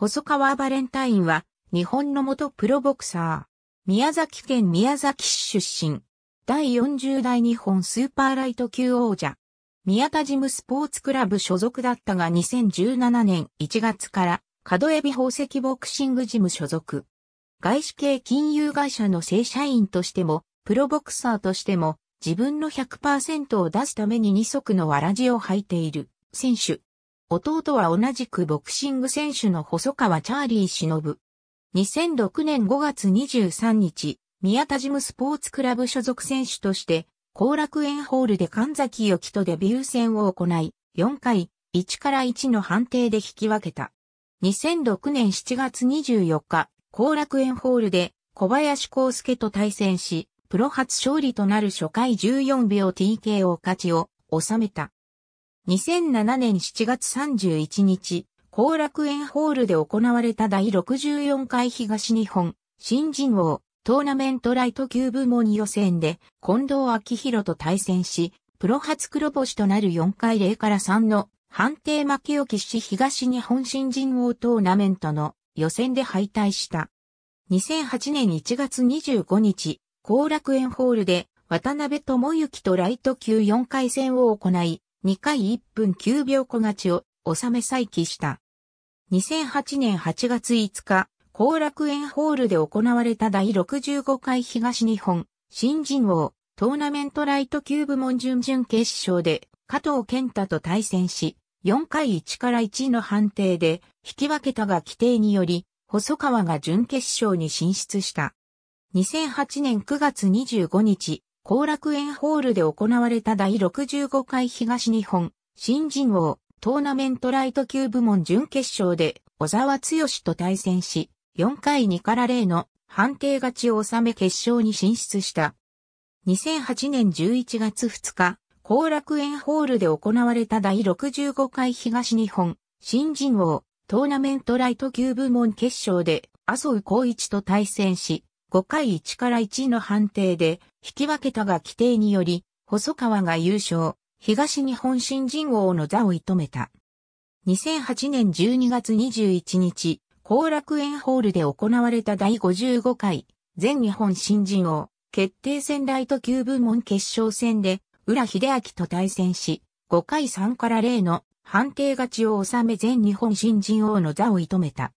細川バレンタインは、日本の元プロボクサー。宮崎県宮崎市出身。第40代日本スーパーライト級王者。宮田ジムスポーツクラブ所属だったが2017年1月から、角エビ宝石ボクシングジム所属。外資系金融会社の正社員としても、プロボクサーとしても、自分の100%を出すために二足のわらじを履いている選手。弟は同じくボクシング選手の細川チャーリー忍。2006年5月23日、宮田ジムスポーツクラブ所属選手として、後楽園ホールで神崎よきとデビュー戦を行い、4回、1から1の判定で引き分けた。2006年7月24日、後楽園ホールで小林康介と対戦し、プロ初勝利となる初回14秒 TK を勝ちを収めた。2007年7月31日、後楽園ホールで行われた第64回東日本新人王トーナメントライト級部門予選で近藤昭弘と対戦し、プロ初黒星となる4回0から3の判定負けを喫し東日本新人王トーナメントの予選で敗退した。2008年1月25日、後楽園ホールで渡辺智之とライト級4回戦を行い、2回1分9秒小勝ちを収め再起した。2008年8月5日、後楽園ホールで行われた第65回東日本新人王トーナメントライト級部門準々決勝で加藤健太と対戦し、4回1から1の判定で引き分けたが規定により、細川が準決勝に進出した。2008年9月25日、後楽園ホールで行われた第65回東日本新人王トーナメントライト級部門準決勝で小沢剛と対戦し、4回2から0の判定勝ちを収め決勝に進出した。2008年11月2日、後楽園ホールで行われた第65回東日本新人王トーナメントライト級部門決勝で麻生光一と対戦し、5回1から1の判定で、引き分けたが規定により、細川が優勝、東日本新人王の座を射止めた。2008年12月21日、後楽園ホールで行われた第55回、全日本新人王、決定戦ライト級部門決勝戦で、浦秀明と対戦し、5回3から0の判定勝ちを収め全日本新人王の座を射止めた。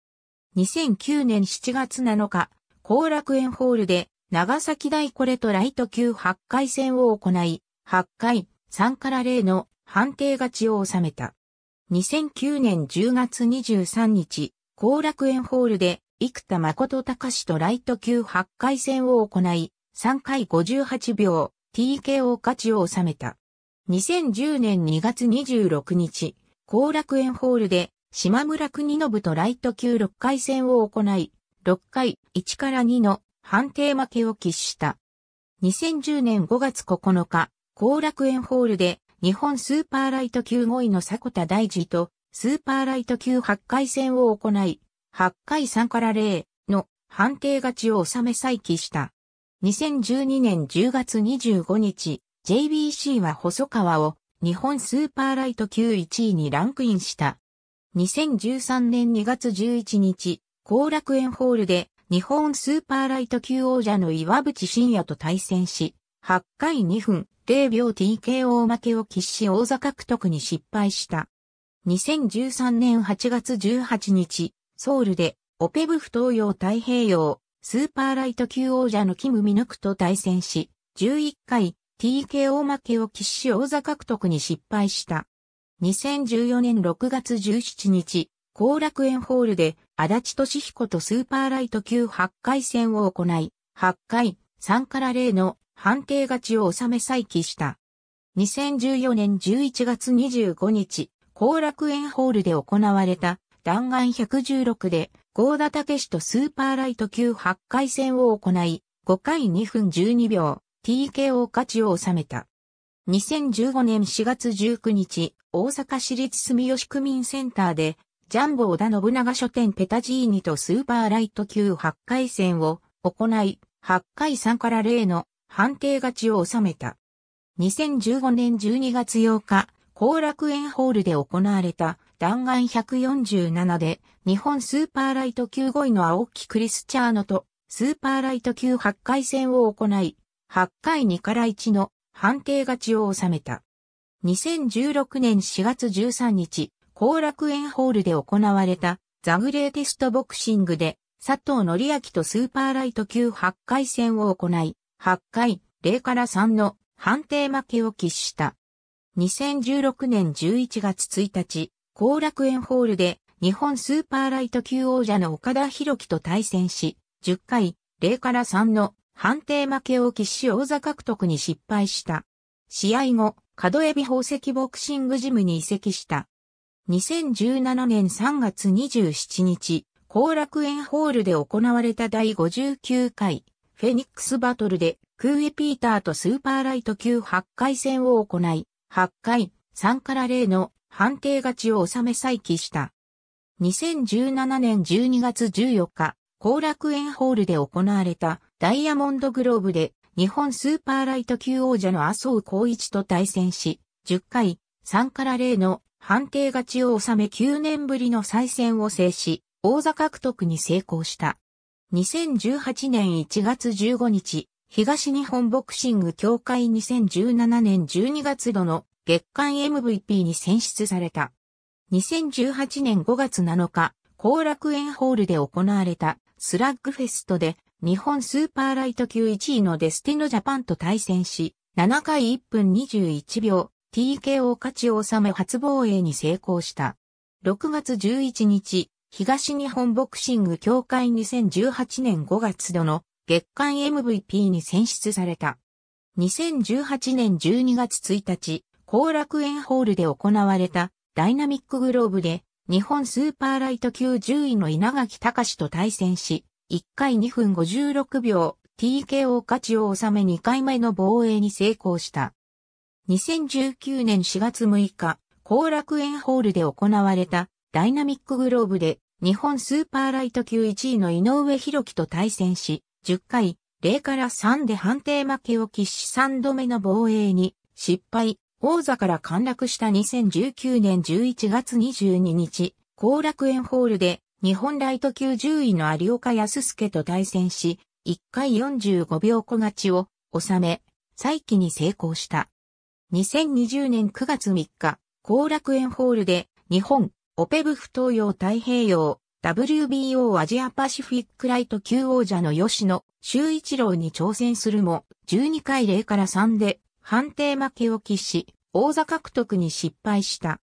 2009年7月7日、後楽園ホールで長崎大コレとライト級8回戦を行い、8回3から0の判定勝ちを収めた。2009年10月23日、後楽園ホールで生田誠隆とライト級8回戦を行い、3回58秒 TKO 勝ちを収めた。2010年2月26日、後楽園ホールで島村国信とライト級6回戦を行い、6回1から2の判定負けを喫した。2010年5月9日、後楽園ホールで日本スーパーライト級5位の迫田大二とスーパーライト級8回戦を行い、8回3から0の判定勝ちを収め再起した。2012年10月25日、JBC は細川を日本スーパーライト級1位にランクインした。2013年2月11日、後楽園ホールで日本スーパーライト級王者の岩渕真也と対戦し、8回2分0秒 TKO 負けを喫し王座獲得に失敗した。2013年8月18日、ソウルでオペブフ東洋太平洋スーパーライト級王者のキム・ミヌクと対戦し、11回 TKO 負けを喫し王座獲得に失敗した。2014年6月17日、後楽園ホールで足立俊彦とスーパーライト級8回戦を行い、8回、3から0の判定勝ちを収め再起した。2014年11月25日、後楽園ホールで行われた弾丸116で、合田武史とスーパーライト級8回戦を行い、5回2分12秒、TKO 勝ちを収めた。2015年4月19日、大阪市立住吉区民センターで、ジャンボ織田信長書店ペタジーニとスーパーライト級8回戦を行い、8回3から0の判定勝ちを収めた。2015年12月8日、後楽園ホールで行われた弾丸147で日本スーパーライト級5位の青木クリスチャーノとスーパーライト級8回戦を行い、8回2から1の判定勝ちを収めた。2016年4月13日、後楽園ホールで行われたザグレーテストボクシングで佐藤則明とスーパーライト級8回戦を行い、8回0から3の判定負けを喫した。2016年11月1日、後楽園ホールで日本スーパーライト級王者の岡田博樹と対戦し、10回0から3の判定負けを喫し王座獲得に失敗した。試合後、角エビ宝石ボクシングジムに移籍した。2017年3月27日、後楽園ホールで行われた第59回、フェニックスバトルで、クーエピーターとスーパーライト級8回戦を行い、8回、3から0の判定勝ちを収め再起した。2017年12月14日、後楽園ホールで行われたダイヤモンドグローブで日本スーパーライト級王者の麻生光一と対戦し、10回3から0の判定勝ちを収め9年ぶりの再戦を制し、王座獲得に成功した。2018年1月15日、東日本ボクシング協会2017年12月度の月間 MVP に選出された。2018年5月7日、後楽園ホールで行われたスラッグフェストで日本スーパーライト級1位のデスティノジャパンと対戦し、7回1分21秒、TKO 勝ちを収め初防衛に成功した。6月11日、東日本ボクシング協会2018年5月度の月間 MVP に選出された。2018年12月1日、後楽園ホールで行われたダイナミックグローブで日本スーパーライト級10位の稲垣隆と対戦し、1回2分56秒 TKO 勝ちを収め2回目の防衛に成功した。2019年4月6日、後楽園ホールで行われたダイナミックグローブで日本スーパーライト級1位の井上博樹と対戦し、10回、0から3で判定負けを喫し3度目の防衛に失敗、王座から陥落した2019年11月22日、後楽園ホールで日本ライト級10位の有岡康介と対戦し、1回45秒小勝ちを収め、再起に成功した。2020年9月3日、後楽園ホールで、日本、オペブフ東洋太平洋、WBO アジアパシフィックライト級王者の吉野周一郎に挑戦するも、12回0から3で判定負けを喫し、王座獲得に失敗した。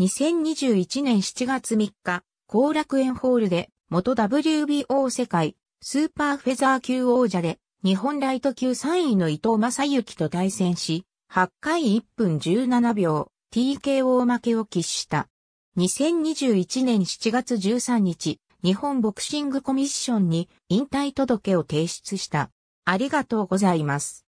2021年7月3日、後楽園ホールで、元 WBO 世界スーパーフェザー級王者で、日本ライト級3位の伊藤正幸と対戦し、8回1分17秒、TKO 負けを喫した。2021年7月13日、日本ボクシングコミッションに引退届を提出した。ありがとうございます。